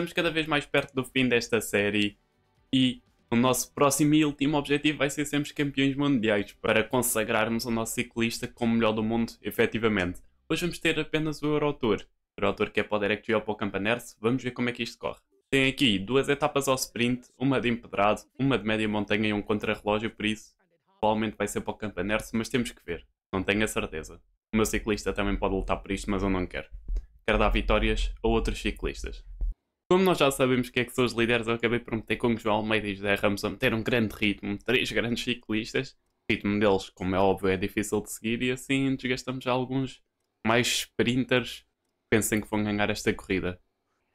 estamos cada vez mais perto do fim desta série e o nosso próximo e último objetivo vai ser sermos campeões mundiais para consagrarmos o nosso ciclista como melhor do mundo, efetivamente. Hoje vamos ter apenas o tour, O tour que é para o Direct para o Campanerse, vamos ver como é que isto corre. Tem aqui duas etapas ao sprint, uma de empedrado, uma de média montanha e um contrarrelógio, por isso provavelmente vai ser para o Campanerse, mas temos que ver. Não tenho a certeza. O meu ciclista também pode lutar por isto, mas eu não quero. Quero dar vitórias a outros ciclistas. Como nós já sabemos é que são os líderes, eu acabei por meter como João Almeida e José Ramos a meter um grande ritmo, três grandes ciclistas. O ritmo deles, como é óbvio, é difícil de seguir e assim desgastamos alguns mais sprinters que pensem que vão ganhar esta corrida.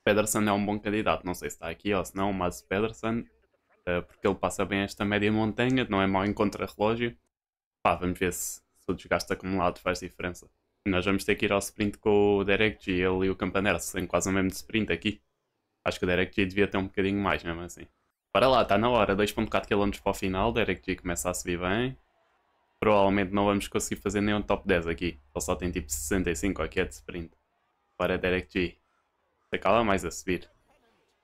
Pedersen é um bom candidato, não sei se está aqui ou se não, mas Pedersen, eh, porque ele passa bem esta média montanha, não é mau em contra-relógio. Pá, vamos ver se, se o desgaste acumulado faz diferença. Nós vamos ter que ir ao sprint com o Derek G, ele e o Campanera, sem quase o mesmo sprint aqui. Acho que o Derek G devia ter um bocadinho mais mesmo assim. Para lá, está na hora. 2.4 km para o final. Derek G começa a subir bem. Provavelmente não vamos conseguir fazer nenhum top 10 aqui. Ele só tem tipo 65 aqui é de sprint. Para Derek G. acaba mais a subir.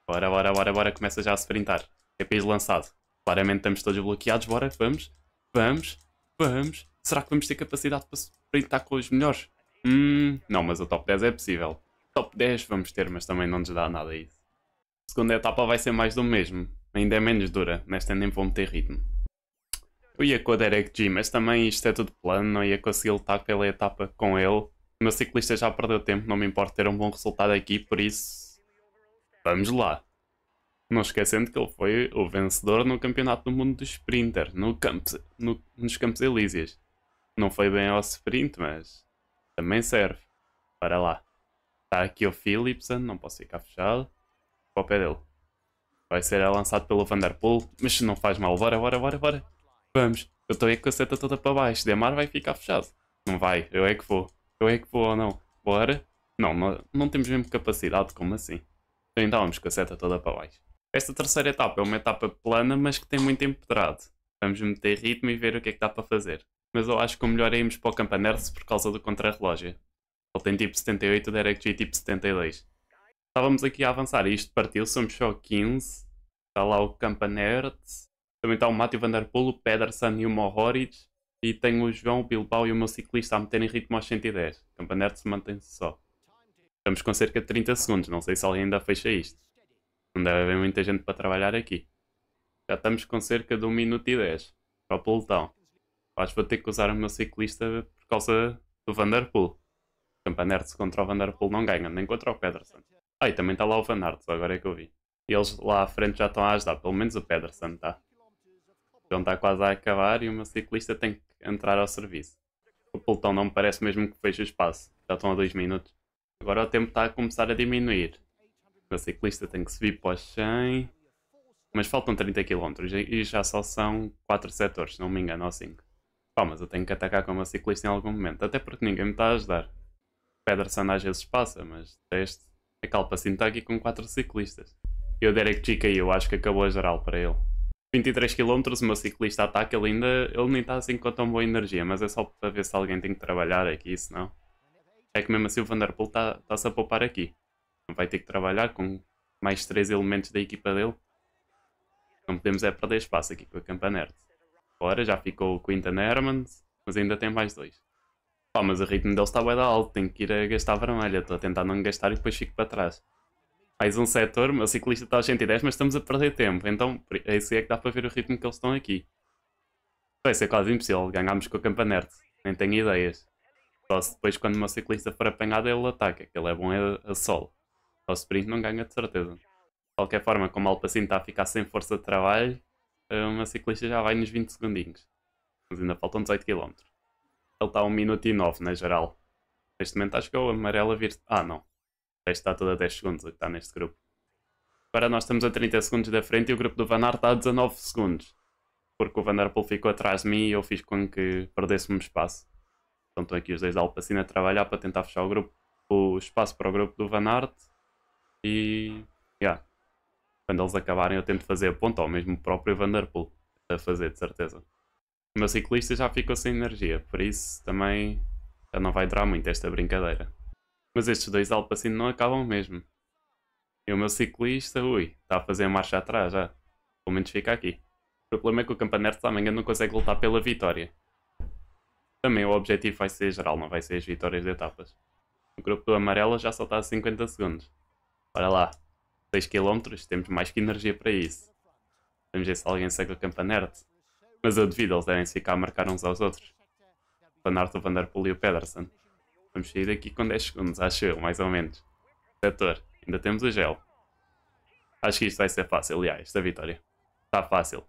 Bora, bora, bora, bora. Começa já a sprintar. EPIs lançado. Claramente estamos todos bloqueados. Bora, vamos. Vamos. Vamos. Será que vamos ter capacidade para sprintar com os melhores? Hum, não, mas o top 10 é possível. Top 10 vamos ter, mas também não nos dá nada isso segunda etapa vai ser mais do mesmo. Ainda é menos dura, nesta nem vou meter ritmo. Eu ia com o Derek G, mas também isto é tudo plano, não ia conseguir lutar pela etapa com ele. O meu ciclista já perdeu tempo, não me importa ter um bom resultado aqui, por isso... Vamos lá! Não esquecendo que ele foi o vencedor no Campeonato do Mundo de Sprinter, no Campos, no, nos Campos Elíseos. Não foi bem ao sprint, mas também serve. Para lá. Está aqui o Philipson, não posso ficar fechado para o pé dele. Vai ser lançado pelo Vanderpool, mas não faz mal. Bora, bora, bora, bora. Vamos. Eu estou aí com a seta toda para baixo. Demar vai ficar fechado. Não vai. Eu é que vou. Eu é que vou ou não. Bora. Não, não, não temos mesmo capacidade. Como assim? Então, então vamos com a seta toda para baixo. Esta terceira etapa é uma etapa plana, mas que tem muito empedrado. Vamos meter ritmo e ver o que é que dá para fazer. Mas eu acho que o melhor é irmos para o Campanerse por causa do contrarrelógio. Ele tem tipo 78, o Derek G tipo 72. Estávamos aqui a avançar isto partiu, somos só 15. Está lá o Campanert, também está o Mátio Vanderpool, o Pedersen e o Mohoric. E tenho o João, o Bilbao e o meu ciclista a meterem ritmo aos 110. Campanert mantém-se só. Estamos com cerca de 30 segundos, não sei se alguém ainda fecha isto. Não deve haver muita gente para trabalhar aqui. Já estamos com cerca de 1 minuto e 10 para o pelotão. Acho que vou ter que usar o meu ciclista por causa do Vanderpool. Campanert contra o Vanderpool não ganha, nem contra o Pedersen. Ah, e também está lá o Van Arts, agora é que eu vi. E eles lá à frente já estão a ajudar, pelo menos o Pedersen está. Então está quase a acabar e uma ciclista tem que entrar ao serviço. O pelotão não me parece mesmo que feche o espaço, já estão a 2 minutos. Agora o tempo está a começar a diminuir. A ciclista tem que subir para os 100, mas faltam 30 km e já só são 4 setores, se não me engano, ou 5. Pá, mas eu tenho que atacar com uma ciclista em algum momento, até porque ninguém me está a ajudar. Pedersen às vezes passa, mas deste a Calpacino está aqui com quatro ciclistas. E o Derek G eu acho que acabou a geral para ele. 23 km, o meu ciclista ataca, ele ainda ele nem está assim com tão boa energia, mas é só para ver se alguém tem que trabalhar aqui, senão. É que mesmo assim o Vanderpool está-se tá a poupar aqui. Vai ter que trabalhar com mais 3 elementos da equipa dele. Não podemos é perder espaço aqui com a Campanerte. Agora já ficou o Quintan Hermans, mas ainda tem mais dois. Pá, mas o ritmo dele está bem da alto, tenho que ir a gastar vermelha, estou a tentar não gastar e depois fico para trás. Mais um setor, o ciclista está a 110, mas estamos a perder tempo, então é isso é que dá para ver o ritmo que eles estão aqui. Vai ser quase impossível, ganhámos com a Campanerte, nem tenho ideias. Só se depois quando uma ciclista for apanhada ele ataca, que ele é bom a, é a solo. Só sprint não ganha de certeza. De qualquer forma, como o Alpacino está a ficar sem força de trabalho, eh, uma ciclista já vai nos 20 segundinhos. Mas ainda faltam 18 km. Ele está a 1 minuto e 9 na né, geral. Neste momento acho que é o amarelo a vir. Ah, não. Está toda a 10 segundos, está neste grupo. Agora nós estamos a 30 segundos da frente e o grupo do Van Aert está a 19 segundos. Porque o Van Der Poel ficou atrás de mim e eu fiz com que perdesse-me espaço. Então estão aqui os dois da Alpacina a trabalhar para tentar fechar o grupo, o espaço para o grupo do Van Aert. E, yeah. quando eles acabarem eu tento fazer a ponta, ou mesmo o próprio Van Der Poel a fazer, de certeza o meu ciclista já ficou sem energia, por isso também já não vai durar muito esta brincadeira. Mas estes dois alpacinos não acabam mesmo. E o meu ciclista, ui, está a fazer marcha atrás já. Pelo menos fica aqui. O problema é que o Campanertes amanhã não consegue lutar pela vitória. Também o objetivo vai ser geral, não vai ser as vitórias de etapas. O grupo do amarelo já só está a 50 segundos. Olha lá, 6 km, temos mais que energia para isso. Vamos ver se alguém segue o Campanerte. Mas eu devido, eles devem ficar a marcar uns aos outros. Van Aert, o Van Der Poel e o Pedersen. Vamos sair daqui com 10 segundos, acho eu, mais ou menos. Setor, ainda temos o gel. Acho que isto vai ser fácil, aliás, esta vitória. Está fácil.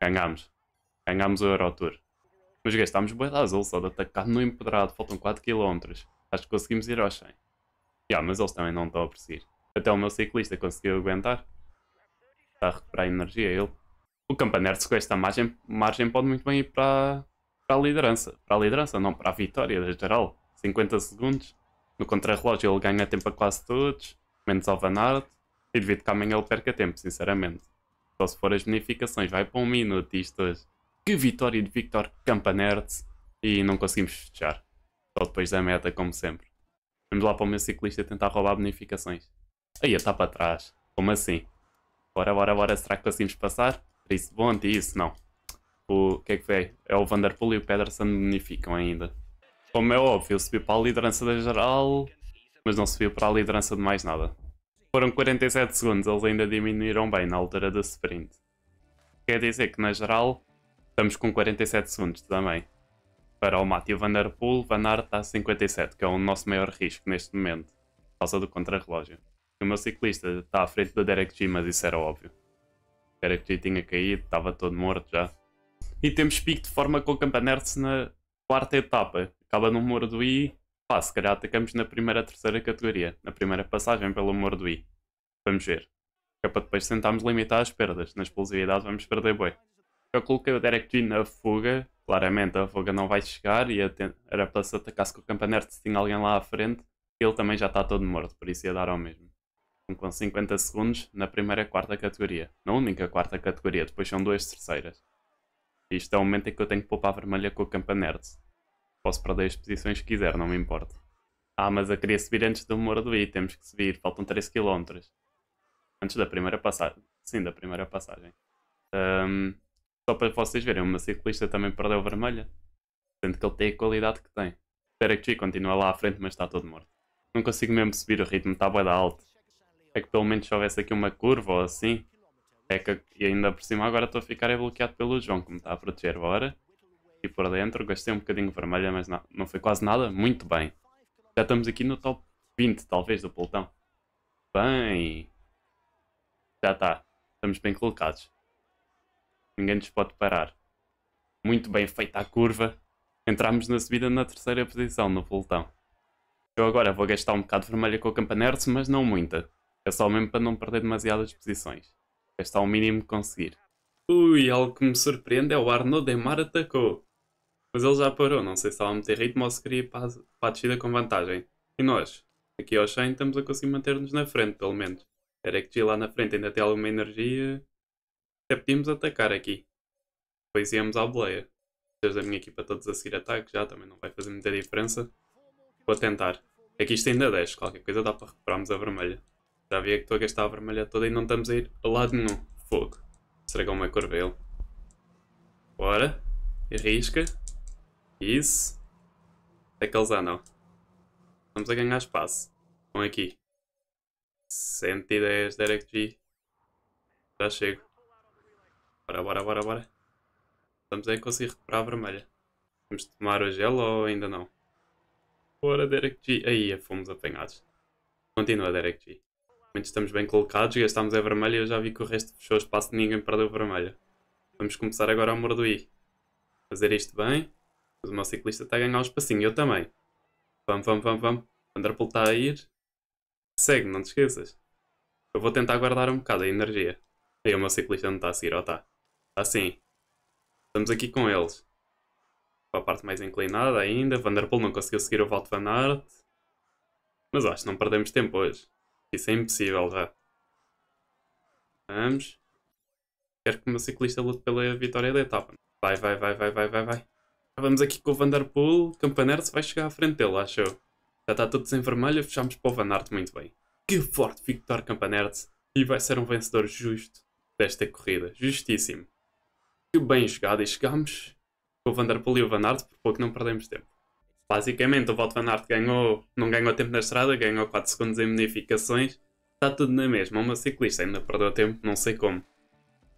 Ganhámos. Ganhámos o Eurotour. Tour. Mas gastámos boi da azul só de atacar no empedrado, faltam 4km. Acho que conseguimos ir ao 100. Yeah, mas eles também não estão a perseguir. Até o meu ciclista conseguiu aguentar. Está a recuperar energia ele o Campaners com esta margem, margem pode muito bem ir para, para a liderança. Para a liderança, não, para a vitória geral. 50 segundos. No contrarrelógio ele ganha tempo a quase todos, menos ao Van Aert. E devido amanhã ele perca tempo, sinceramente. Só se for as bonificações, vai para um minuto isto hoje. Que vitória de Victor Campanert e não conseguimos fechar. Só depois da meta, como sempre. Vamos lá para o meu ciclista tentar roubar bonificações. Aí está para trás. Como assim? Bora, bora, bora. Será que conseguimos passar? Bond e isso, não. O que é que foi? É o Vanderpool e o Pedersen bonificam ainda. Como é óbvio, subiu para a liderança da geral, mas não subiu para a liderança de mais nada. Foram 47 segundos, eles ainda diminuíram bem na altura do sprint. Quer dizer que, na geral, estamos com 47 segundos também. Para o Mati Vanderpool, Van Aert está a 57, que é o nosso maior risco neste momento, por causa do contrarrelógio. O meu ciclista está à frente da Derek G, mas isso era óbvio cara que já tinha caído, estava todo morto já. E temos pico de forma com o Campanerts na quarta etapa. Acaba no Mordoí, pá, se calhar atacamos na primeira, terceira categoria, na primeira passagem pelo I. Vamos ver. É para depois tentarmos limitar as perdas. Na explosividade vamos perder boi. Eu coloquei o Derek Twin na fuga. Claramente a fuga não vai chegar e era para se atacasse com o Campanerts se tinha alguém lá à frente. Ele também já está todo morto, por isso ia dar ao mesmo com 50 segundos na primeira quarta categoria. Na única quarta categoria, depois são duas terceiras. Isto é o momento em que eu tenho que poupar a vermelha com o campa Posso perder as posições que quiser, não me importa. Ah, mas eu queria subir antes do humor do I, temos que subir, faltam 13 km. Antes da primeira passagem. Sim, da primeira passagem. Um, só para vocês verem, uma ciclista também perdeu a vermelha. Sendo que ele tem a qualidade que tem. que G continua lá à frente, mas está todo morto. Não consigo mesmo subir, o ritmo está boa da alto é que pelo menos se houvesse aqui uma curva ou assim, é que e ainda por cima agora estou a ficar é bloqueado pelo João, como está a proteger agora. E por dentro, gastei um bocadinho vermelha, mas não, não foi quase nada, muito bem. Já estamos aqui no top 20, talvez, do pelotão. Bem, já está, estamos bem colocados. Ninguém nos pode parar. Muito bem feita a curva. Entramos na subida na terceira posição no pelotão. Eu agora vou gastar um bocado de vermelha com o Campanerce, mas não muita. É só mesmo para não perder demasiadas posições. Resta ao é mínimo conseguir. Ui, algo que me surpreende é o Arnaud Demar atacou. Mas ele já parou, não sei se estava a meter ritmo ou se queria ir para a, descida com vantagem. E nós, aqui ao Shane, estamos a conseguir manter-nos na frente, pelo menos. Era que lá na frente ainda tem alguma energia. Até podíamos atacar aqui. Depois íamos à boleia. Desde a minha equipa todos a seguir ataque, já também não vai fazer muita diferença. Vou tentar. Aqui é isto ainda 10, qualquer coisa dá para recuperarmos a vermelha. Já vi que estou a gastar a vermelha toda e não estamos a ir a lado nenhum. Fogo. Será que é o meu corvelo? Bora. Arrisca. Isso. é que eles andam. Estamos a ganhar espaço. Estão aqui. 110 DirectG. Já chego. Bora, bora, bora, bora. Estamos aí a conseguir recuperar a vermelha. Vamos tomar o gelo ou ainda não? Bora, G. Aí, fomos apanhados. Continua, G estamos bem colocados, gastámos a é vermelha e eu já vi que o resto fechou o espaço e ninguém perdeu vermelha. Vamos começar agora a mordoir. Fazer isto bem. Mas o meu ciclista está a ganhar um espacinho, eu também. Vamos, vamos, vamos, vamos. Vanderpool está a ir. Segue, não te esqueças. Eu vou tentar guardar um bocado a energia. Aí o meu ciclista não está a seguir, ou está? Assim. Tá sim. Estamos aqui com eles. Para a parte mais inclinada ainda. Vanderpool não conseguiu seguir o Valt Van Aert. Mas acho que não perdemos tempo hoje. Isso é impossível já. Vamos. Quero que o meu ciclista lute pela vitória da etapa. Vai, vai, vai, vai, vai, vai, vai. Vamos aqui com o Vanderpool. Campaners vai chegar à frente dele, acho eu. Já está tudo sem vermelho, fechamos para o Van Aert muito bem. Que forte Victor Campanertz e vai ser um vencedor justo desta corrida, justíssimo. Que bem jogado e chegamos com o Vanderpool e o Van Aert, por pouco não perdemos tempo. Basicamente, o Voto Van Aert ganhou, não ganhou tempo na estrada, ganhou 4 segundos em modificações. Está tudo na mesma. Uma ciclista ainda perdeu tempo, não sei como.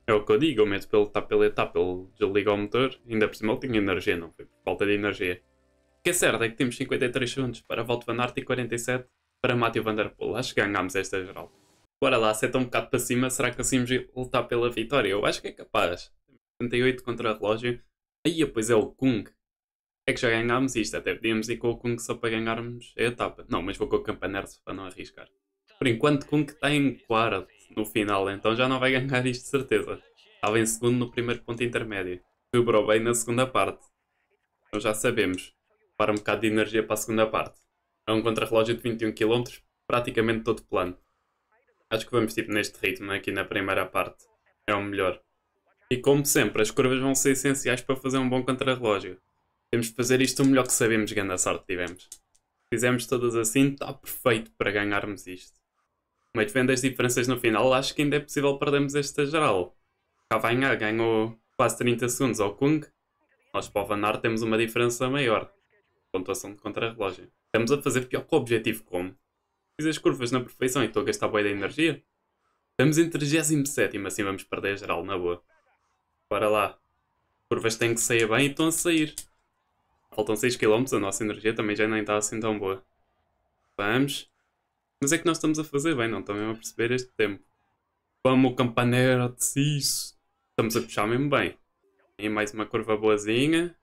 É o que eu digo, eu meto pelo tapa pela etapa, ele desligou o motor, ainda por cima ele tinha energia, não foi por falta de energia. O que é certo é que temos 53 segundos para Volto Van Aert e 47 para Matthew Van Der Poel. Acho que ganhámos esta geral. Bora lá, seta um bocado para cima, será que conseguimos lutar pela vitória? Eu acho que é capaz. 78 contra relógio. Aí, pois é o Kung, é que já ganhámos isto, até podíamos ir com o Kung só para ganharmos a etapa. Não, mas vou com o Campaners para não arriscar. Por enquanto, Kung está em quarto no final, então já não vai ganhar isto de certeza. Estava em segundo no primeiro ponto intermédio. Sobrou bem na segunda parte. Então já sabemos. Para um bocado de energia para a segunda parte. É um contrarrelógio de 21 km, praticamente todo plano. Acho que vamos tipo neste ritmo né, aqui na primeira parte. É o melhor. E como sempre, as curvas vão ser essenciais para fazer um bom contrarrelógio. Temos de fazer isto o melhor que sabemos, grande sorte tivemos. Fizemos todas assim, está perfeito para ganharmos isto. Mas vendo as diferenças no final, acho que ainda é possível perdermos esta geral. Cavanha ganhou quase 30 segundos ao Kung. Nós para o Vanar temos uma diferença maior. Pontuação de relógio. Estamos a fazer pior que o objetivo como. Fiz as curvas na perfeição e estou a gastar boia de energia. Estamos em 37 assim vamos perder a geral, na boa. Bora lá. Curvas têm que sair bem e estão a sair. Faltam 6 km, a nossa energia também já nem está assim tão boa. Vamos. Mas é que nós estamos a fazer bem, não mesmo a perceber este tempo. Vamos, campanera, isso. Estamos a puxar mesmo bem. E mais uma curva boazinha.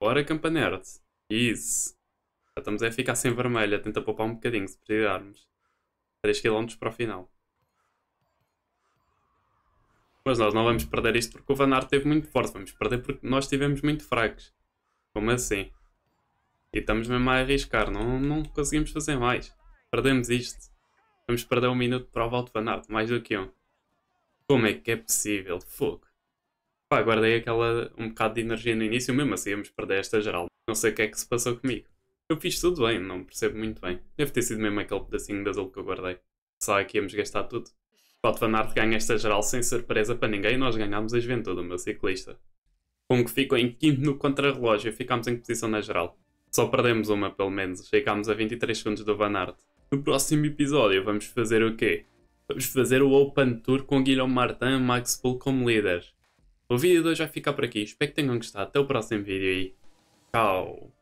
Bora, campanera. Isso. Já estamos a ficar sem vermelha. Tenta poupar um bocadinho, se precisarmos. 3 km para o final. Mas nós não vamos perder isto porque o Vanar teve muito forte. Vamos perder porque nós estivemos muito fracos. Como assim? E estamos mesmo a arriscar, não, não conseguimos fazer mais. Perdemos isto. Vamos perder um minuto para o Valdevanado, mais do que um. Como é que é possível? Fogo. Pá, guardei aquela, um bocado de energia no início, mesmo assim íamos perder esta geral. Não sei o que é que se passou comigo. Eu fiz tudo bem, não percebo muito bem. Deve ter sido mesmo aquele pedacinho de azul que eu guardei. Só que íamos gastar tudo. Pode Van ganha esta geral sem surpresa para ninguém e nós ganhámos a juventude, o meu ciclista como que ficou em quinto no contrarrelógio e ficámos em posição na geral. Só perdemos uma, pelo menos. Ficámos a 23 segundos do Van Aert. No próximo episódio vamos fazer o quê? Vamos fazer o Open Tour com Guilherme Martin e Max Pool como líder. O vídeo de hoje vai ficar por aqui. Espero que tenham gostado. Até o próximo vídeo e tchau!